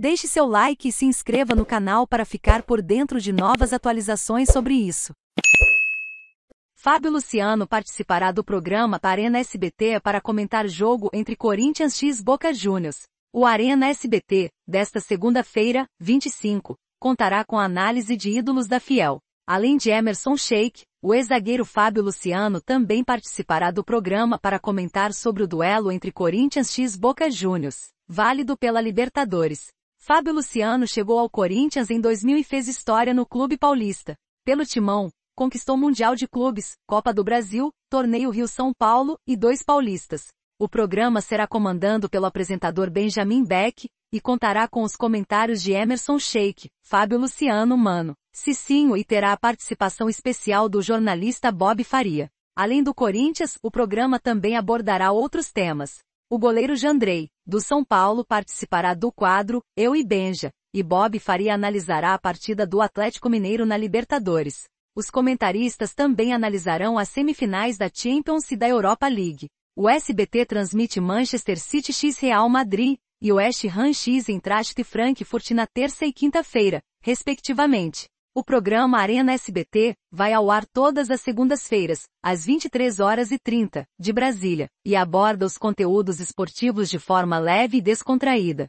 Deixe seu like e se inscreva no canal para ficar por dentro de novas atualizações sobre isso. Fábio Luciano participará do programa Arena SBT para comentar jogo entre Corinthians x Boca Juniors. O Arena SBT, desta segunda-feira, 25, contará com análise de ídolos da Fiel. Além de Emerson Sheik, o ex-zagueiro Fábio Luciano também participará do programa para comentar sobre o duelo entre Corinthians x Boca Juniors, válido pela Libertadores. Fábio Luciano chegou ao Corinthians em 2000 e fez história no clube paulista. Pelo timão, conquistou Mundial de Clubes, Copa do Brasil, Torneio Rio-São Paulo e dois paulistas. O programa será comandando pelo apresentador Benjamin Beck e contará com os comentários de Emerson Sheik, Fábio Luciano Mano, Cicinho e terá a participação especial do jornalista Bob Faria. Além do Corinthians, o programa também abordará outros temas, o goleiro Jandrei, do São Paulo, participará do quadro Eu e Benja, e Bob Faria analisará a partida do Atlético Mineiro na Libertadores. Os comentaristas também analisarão as semifinais da Champions e da Europa League. O SBT transmite Manchester City x Real Madrid e o West Ham x Eintracht Frankfurt na terça e quinta-feira, respectivamente. O programa Arena SBT vai ao ar todas as segundas-feiras, às 23 horas e 30, de Brasília, e aborda os conteúdos esportivos de forma leve e descontraída,